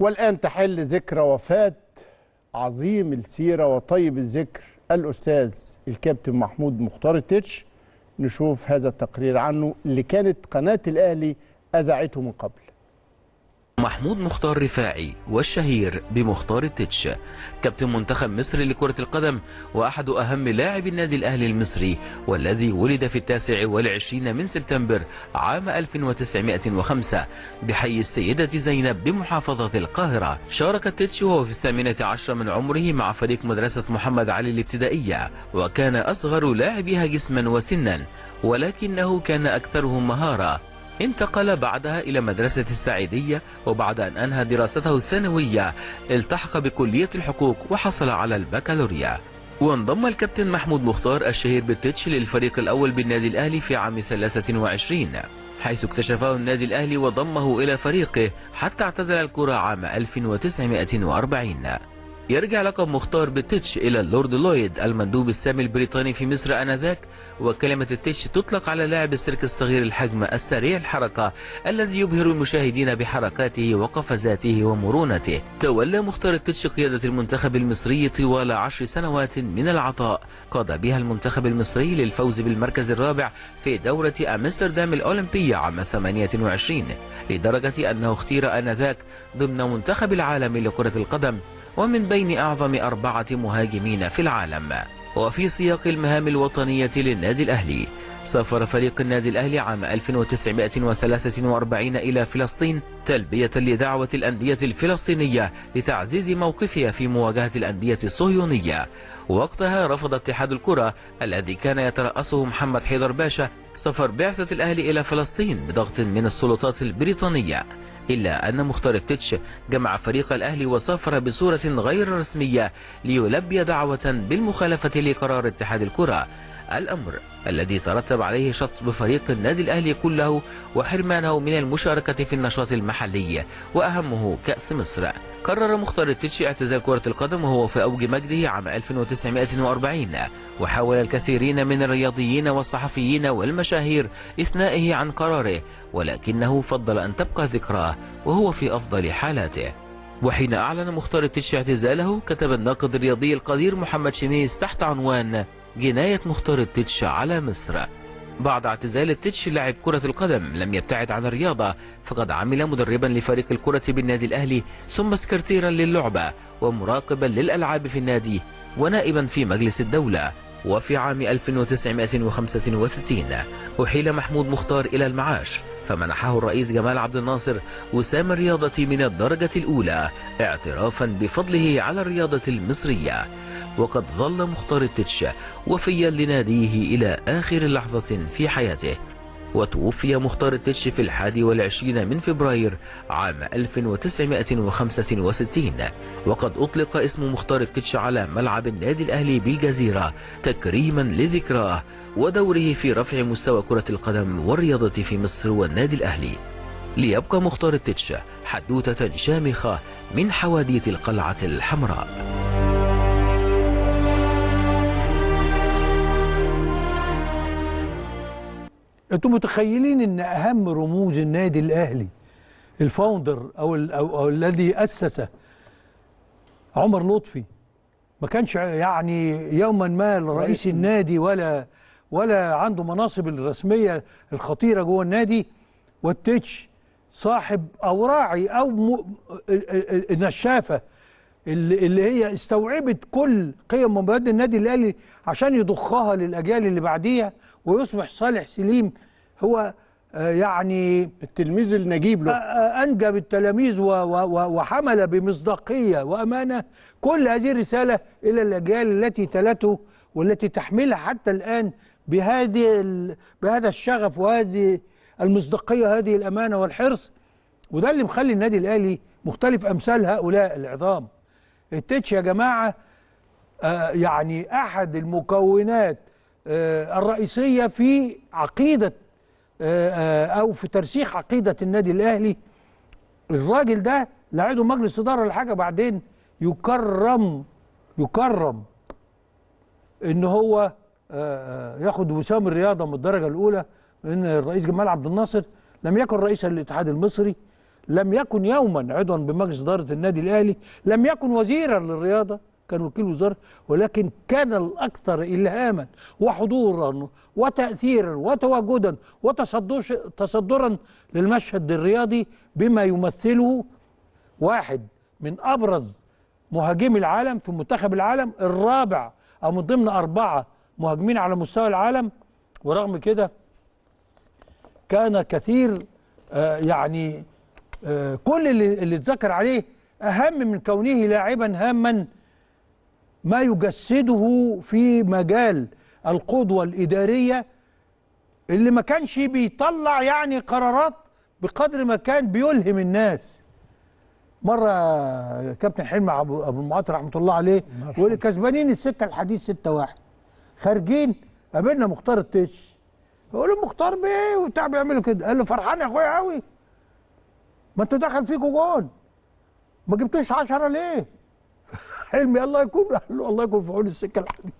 والآن تحل ذكرى وفاة عظيم السيرة وطيب الذكر الأستاذ الكابتن محمود مختار التتش نشوف هذا التقرير عنه اللي كانت قناة الأهلي أذاعته من قبل محمود مختار رفاعي والشهير بمختار التتش كابتن منتخب مصر لكرة القدم وأحد أهم لاعبي النادي الأهلي المصري والذي ولد في التاسع والعشرين من سبتمبر عام 1905 بحي السيدة زينب بمحافظة القاهرة شارك التتش وهو في الثامنة عشر من عمره مع فريق مدرسة محمد علي الابتدائية وكان أصغر لاعبها جسما وسنا ولكنه كان أكثرهم مهارة انتقل بعدها إلى مدرسة السعيدية وبعد أن أنهى دراسته الثانوية التحق بكلية الحقوق وحصل على البكالوريا وانضم الكابتن محمود مختار الشهير بالتيتش للفريق الأول بالنادي الأهلي في عام 23 حيث اكتشفه النادي الأهلي وضمه إلى فريقه حتى اعتزل الكرة عام 1940 يرجع لقب مختار بالتتش إلى اللورد لويد المندوب السامي البريطاني في مصر آنذاك وكلمة التتش تطلق على لاعب السيرك الصغير الحجم السريع الحركة الذي يبهر المشاهدين بحركاته وقفزاته ومرونته تولى مختار التتش قيادة المنتخب المصري طوال عشر سنوات من العطاء قاد بها المنتخب المصري للفوز بالمركز الرابع في دورة أمستردام الأولمبية عام 28 لدرجة أنه اختير آنذاك ضمن منتخب العالم لكرة القدم ومن بين أعظم أربعة مهاجمين في العالم وفي سياق المهام الوطنية للنادي الأهلي سافر فريق النادي الأهلي عام 1943 إلى فلسطين تلبية لدعوة الأندية الفلسطينية لتعزيز موقفها في مواجهة الأندية الصهيونية وقتها رفض اتحاد الكرة الذي كان يترأسه محمد حيدر باشا سفر بعثة الأهلي إلى فلسطين بضغط من السلطات البريطانية إلا أن مختار التتش جمع فريق الأهلي وسافر بصورة غير رسمية ليلبي دعوة بالمخالفة لقرار اتحاد الكرة الأمر الذي ترتب عليه شطب فريق النادي الأهلي كله وحرمانه من المشاركة في النشاط المحلي وأهمه كأس مصر قرر مختار التتشي اعتزال كرة القدم وهو في أوج مجده عام 1940 وحاول الكثيرين من الرياضيين والصحفيين والمشاهير إثنائه عن قراره ولكنه فضل أن تبقى ذكراه وهو في أفضل حالاته وحين أعلن مختار التتشي اعتزاله كتب الناقد الرياضي القدير محمد شميس تحت عنوان جناية مختار التتش على مصر بعد اعتزال التتش لاعب كرة القدم لم يبتعد عن الرياضة فقد عمل مدربا لفريق الكرة بالنادي الأهلي ثم سكرتيرا للعبة ومراقبا للألعاب في النادي ونائبا في مجلس الدولة وفي عام 1965 أحيل محمود مختار إلى المعاش فمنحه الرئيس جمال عبد الناصر وسام الرياضة من الدرجة الأولى اعترافا بفضله على الرياضة المصرية وقد ظل مختار التتش وفيا لناديه إلى آخر لحظة في حياته وتوفي مختار التتش في الحادي والعشرين من فبراير عام 1965 وقد أطلق اسم مختار التتش على ملعب النادي الأهلي بالجزيرة تكريما لذكراه ودوره في رفع مستوى كرة القدم والرياضة في مصر والنادي الأهلي ليبقى مختار التتش حدوتة شامخة من حواديت القلعة الحمراء انتم متخيلين ان اهم رموز النادي الاهلي الفاوندر او, أو, الذي اسس عمر لطفي ما كانش يعني يوما ما رئيس النادي ولا ولا عنده مناصب الرسميه الخطيره جوه النادي والتتش صاحب او راعي او نشافه اللي هي استوعبت كل قيم ومبادئ النادي الاهلي عشان يضخها للاجيال اللي بعديها ويصبح صالح سليم هو آه، يعني التلميذ النجيب له آه، آه، انجب التلاميذ وحمل بمصداقيه وامانه كل هذه الرساله الى الاجيال التي تلته والتي تحملها حتى الان بهذه بهذا الشغف وهذه المصداقيه وهذه الامانه والحرص وده اللي مخلي النادي الاهلي مختلف امثال هؤلاء العظام التتش يا جماعه آه، يعني احد المكونات آه، الرئيسيه في عقيده آه، او في ترسيخ عقيده النادي الاهلي الراجل ده لعيده مجلس اداره لحاجة بعدين يكرم يكرم ان هو ياخد وسام الرياضه من الدرجه الاولى ان الرئيس جمال عبد الناصر لم يكن رئيسا للاتحاد المصري لم يكن يوما عضوا بمجلس إدارة النادي الأهلي لم يكن وزيرا للرياضة كان وكيل وزارة ولكن كان الأكثر إلهاما وحضورا وتأثيرا وتواجدا وتصدرا للمشهد الرياضي بما يمثله واحد من أبرز مهاجمي العالم في منتخب العالم الرابع أو من ضمن أربعة مهاجمين على مستوى العالم ورغم كده كان كثير آه، يعني آه، كل اللي, اللي اتذكر عليه أهم من كونه لاعبا هاما ما يجسده في مجال القدوة الإدارية اللي ما كانش بيطلع يعني قرارات بقدر ما كان بيلهم الناس مرة كابتن حلمي أبو المعاطي رحمة الله عليه يقول لي كسبانين السكة الحديد 6 1 خارجين قابلنا مختار التش يقول له مختار بإيه وبتاع بيعملوا كده قال له فرحان يا أخويا قوي ما انتوا دخل فيكوا جون ما جبتوش 10 ليه؟ حلمي الله يكون قال له الله يكون في عون السكه الحديد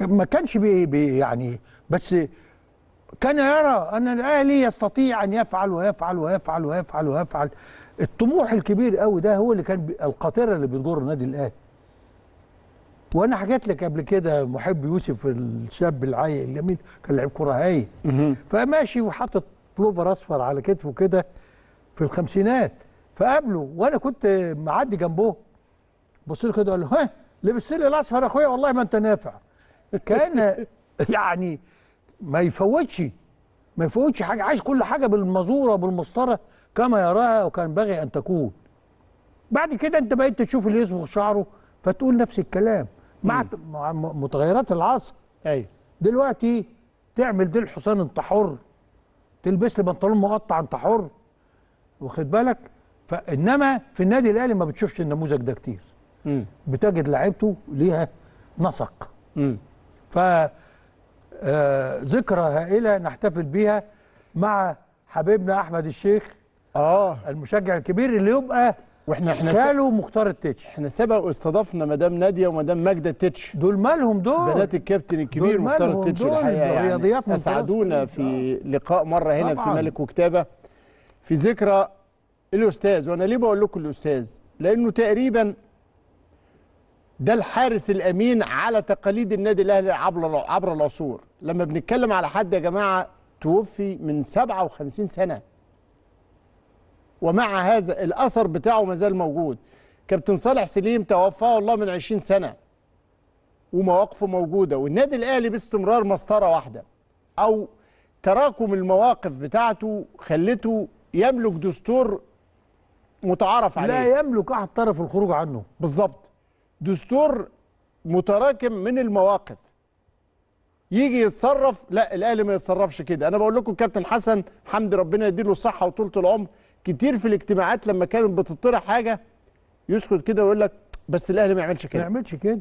ما كانش بي بي يعني بس كان يرى ان الاهلي يستطيع ان يفعل ويفعل ويفعل ويفعل ويفعل الطموح الكبير قوي ده هو اللي كان القاطره اللي بتجر النادي الاهلي وانا حكيت لك قبل كده محب يوسف الشاب العايق الجميل كان لعيب كوره هايل فماشي وحاطط بلوفر اصفر على كتفه كده في الخمسينات فقابله وانا كنت معدي جنبه بص له كده قال له ها لبس لي الاصفر يا اخويا والله ما انت نافع كان يعني ما يفوتش ما يفوتش حاجه عايش كل حاجه بالمزوره بالمسطره كما يراها وكان بغي ان تكون بعد كده انت بقيت تشوف اللي يصبغ شعره فتقول نفس الكلام مع متغيرات العصر ايوه دلوقتي تعمل دي الحصان انت حر تلبس لي بنطلون مقطع انت حر واخد بالك فانما في النادي الاهلي ما بتشوفش النموذج ده كتير مم. بتجد لعيبته ليها نسق ف آه، ذكرى هائله نحتفل بيها مع حبيبنا احمد الشيخ اه المشجع الكبير اللي يبقى واحنا احنا شالوا مختار التتش احنا سبق واستضفنا مدام ناديه ومدام ماجده التتش دول مالهم دول بنات الكابتن الكبير مختار التتش الحقيقه يعني اسعدونا في لقاء مره هنا طبعا. في ملك وكتابه في ذكرى الاستاذ وانا ليه بقول لكم الاستاذ لانه تقريبا ده الحارس الامين على تقاليد النادي الاهلي عبر عبر العصور لما بنتكلم على حد يا جماعه توفي من 57 سنه ومع هذا الاثر بتاعه ما زال موجود كابتن صالح سليم توفاه الله من 20 سنه ومواقفه موجوده والنادي الاهلي باستمرار مسطره واحده او تراكم المواقف بتاعته خلته يملك دستور متعارف عليه لا يملك احد طرف الخروج عنه بالظبط دستور متراكم من المواقف يجي يتصرف لا الاهلي ما يتصرفش كده انا بقول لكم كابتن حسن حمد ربنا يديله الصحه وطولة العمر كتير في الاجتماعات لما كانت بتطرح حاجه يسكت كده ويقول لك بس الاهلي ما يعملش كده ما يعملش كده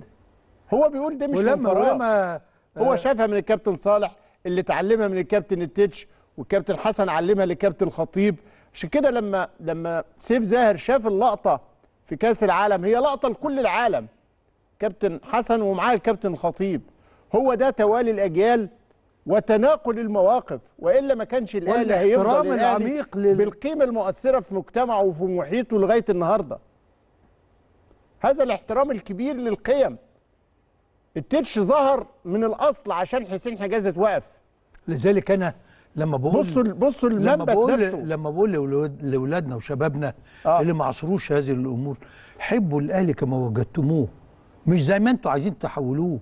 هو بيقول ده مش ولما ولما هو آه. شافها من الكابتن صالح اللي اتعلمها من الكابتن التتش والكابتن حسن علمها للكابتن الخطيب عشان كده لما لما سيف زاهر شاف اللقطه في كاس العالم هي لقطه لكل العالم كابتن حسن ومعاه الكابتن الخطيب هو ده توالي الاجيال وتناقل المواقف والا ما كانش الاهلي هيفضل العميق لل... بالقيمه المؤثره في مجتمعه وفي محيطه لغايه النهارده هذا الاحترام الكبير للقيم التتش ظهر من الاصل عشان حسين حجازي اتوقف لذلك انا لما بقول بصوا لما بقول نفسه. لما بقول لاولادنا وشبابنا آه. اللي ما عصروش هذه الامور حبوا الاهلي كما وجدتموه مش زي ما انتم عايزين تحولوه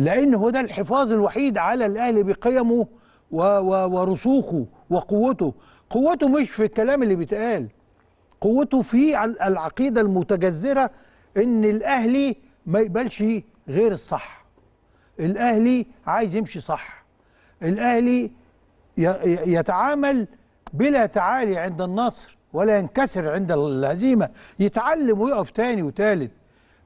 لأن هو ده الحفاظ الوحيد على الأهلي بقيمه و و ورسوخه وقوته قوته مش في الكلام اللي بيتقال قوته في العقيدة المتجذرة إن الأهلي ما يقبلش غير الصح الأهلي عايز يمشي صح الأهلي يتعامل بلا تعالي عند النصر ولا ينكسر عند الهزيمة يتعلم ويقف تاني وتالت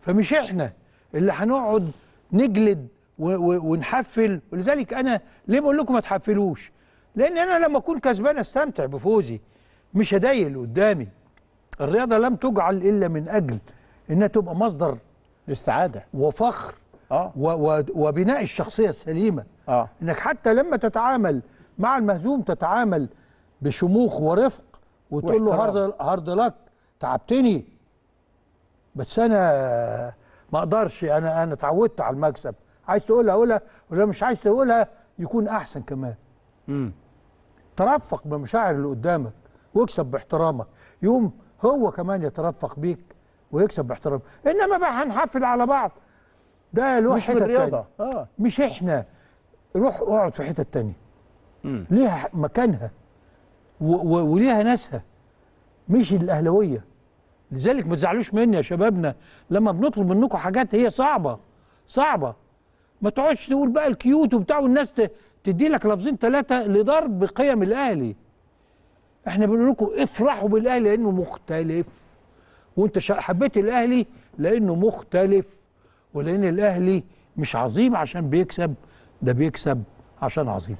فمش احنا اللي هنقعد نجلد ونحفل ولذلك انا ليه بقول لكم ما تحفلوش لان انا لما اكون كسبان استمتع بفوزي مش هضايق اللي قدامي الرياضه لم تجعل الا من اجل انها تبقى مصدر للسعاده وفخر آه. و و وبناء الشخصيه السليمه آه. انك حتى لما تتعامل مع المهزوم تتعامل بشموخ ورفق وتقول له هارد هارد لك تعبتني بس انا ما اقدرش انا انا اتعودت على المكسب عايز تقولها قولها ولو مش عايز تقولها يكون احسن كمان امم ترفق بمشاعر اللي قدامك واكسب باحترامك يوم هو كمان يترفق بيك ويكسب باحترامك انما بقى هنحفل على بعض ده له مش من الرياضه اه مش احنا روح اقعد في حته تانية مم. ليها مكانها و و وليها ناسها مش الاهلاويه لذلك ما تزعلوش مني يا شبابنا لما بنطلب منكم حاجات هي صعبه صعبه ما تقعدش تقول بقى الكيوت وبتاع والناس تدي لك لفظين ثلاثه لضرب قيم الاهلي احنا بنقول لكم افرحوا بالاهلي لانه مختلف وانت حبيت الاهلي لانه مختلف ولان الاهلي مش عظيم عشان بيكسب ده بيكسب عشان عظيم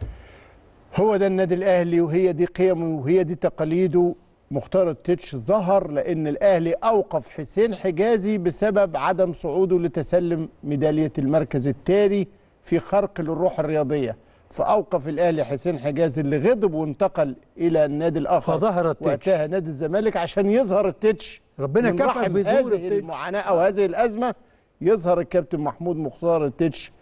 هو ده النادي الاهلي وهي دي قيمه وهي دي تقاليده مختار التتش ظهر لأن الأهلي أوقف حسين حجازي بسبب عدم صعوده لتسلم ميدالية المركز التالي في خرق للروح الرياضية فأوقف الأهلي حسين حجازي اللي غضب وانتقل إلى النادي الآخر فظهر التتش وقتها نادي الزمالك عشان يظهر التتش ربنا كفى بظهور هذه المعاناة أو هذه الأزمة يظهر الكابتن محمود مختار التتش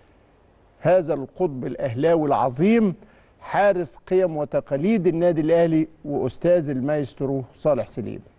هذا القطب الأهلاوي العظيم حارس قيم وتقاليد النادي الاهلي واستاذ المايسترو صالح سليم